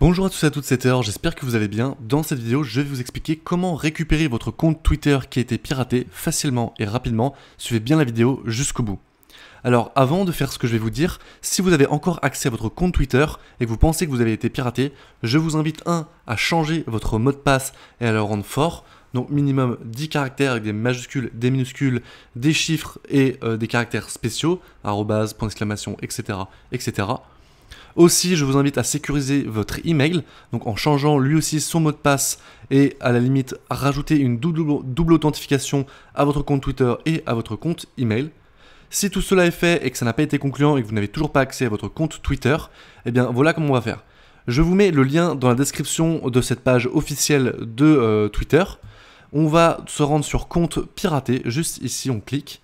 Bonjour à tous et à toutes, c'est Heure, j'espère que vous allez bien. Dans cette vidéo, je vais vous expliquer comment récupérer votre compte Twitter qui a été piraté facilement et rapidement. Suivez bien la vidéo jusqu'au bout. Alors avant de faire ce que je vais vous dire, si vous avez encore accès à votre compte Twitter et que vous pensez que vous avez été piraté, je vous invite 1 à changer votre mot de passe et à le rendre fort. Donc minimum 10 caractères avec des majuscules, des minuscules, des chiffres et euh, des caractères spéciaux, arrobase, point d'exclamation, etc. etc. Aussi, je vous invite à sécuriser votre email, donc en changeant lui aussi son mot de passe et à la limite rajouter une double, authentification à votre compte Twitter et à votre compte email. Si tout cela est fait et que ça n'a pas été concluant et que vous n'avez toujours pas accès à votre compte Twitter, eh bien voilà comment on va faire. Je vous mets le lien dans la description de cette page officielle de euh, Twitter. On va se rendre sur compte piraté, juste ici on clique.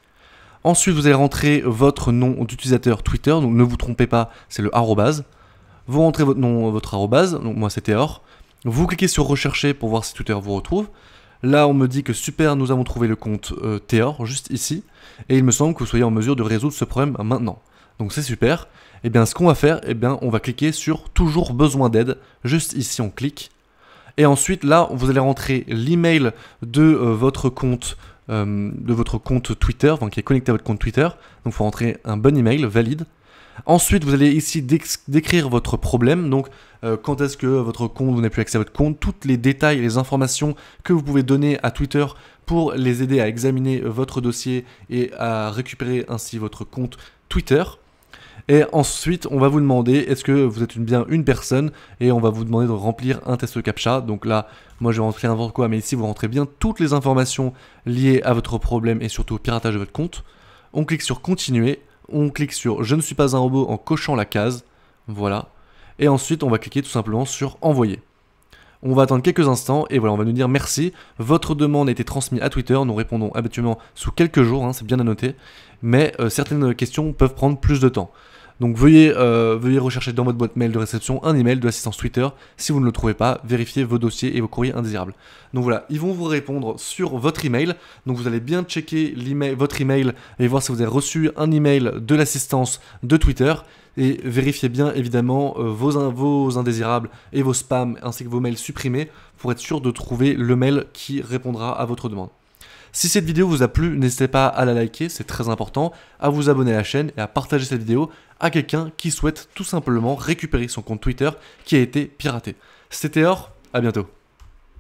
Ensuite, vous allez rentrer votre nom d'utilisateur Twitter, donc ne vous trompez pas, c'est le arrobase. Vous rentrez votre nom, euh, votre arrobase, donc moi c'était or. Vous cliquez sur rechercher pour voir si Twitter vous retrouve. Là, on me dit que super, nous avons trouvé le compte euh, Théor, juste ici, et il me semble que vous soyez en mesure de résoudre ce problème maintenant. Donc c'est super. Et eh bien, ce qu'on va faire, et eh bien, on va cliquer sur toujours besoin d'aide. Juste ici, on clique. Et ensuite, là, vous allez rentrer l'email de euh, votre compte euh, de votre compte Twitter, qui est connecté à votre compte Twitter. Donc il faut rentrer un bon email valide. Ensuite, vous allez ici décrire votre problème, donc euh, quand est-ce que votre compte, vous n'avez plus accès à votre compte, toutes les détails les informations que vous pouvez donner à Twitter pour les aider à examiner votre dossier et à récupérer ainsi votre compte Twitter. Et ensuite, on va vous demander est-ce que vous êtes bien une personne et on va vous demander de remplir un test de CAPTCHA. Donc là, moi je vais rentrer n'importe quoi, mais ici vous rentrez bien toutes les informations liées à votre problème et surtout au piratage de votre compte. On clique sur continuer, on clique sur je ne suis pas un robot en cochant la case. Voilà. Et ensuite, on va cliquer tout simplement sur envoyer. On va attendre quelques instants et voilà, on va nous dire merci. Votre demande a été transmise à Twitter. Nous répondons habituellement sous quelques jours, hein, c'est bien à noter. Mais euh, certaines questions peuvent prendre plus de temps. Donc euh, veuillez, rechercher dans votre boîte mail de réception un email de l'assistance Twitter. Si vous ne le trouvez pas, vérifiez vos dossiers et vos courriers indésirables. Donc voilà, ils vont vous répondre sur votre email. Donc vous allez bien checker votre email et voir si vous avez reçu un email de l'assistance de Twitter. Et vérifiez bien évidemment euh, vos, vos indésirables et vos spams ainsi que vos mails supprimés pour être sûr de trouver le mail qui répondra à votre demande. Si cette vidéo vous a plu, n'hésitez pas à la liker, c'est très important, à vous abonner à la chaîne et à partager cette vidéo à quelqu'un qui souhaite tout simplement récupérer son compte Twitter qui a été piraté. C'était Or, à bientôt.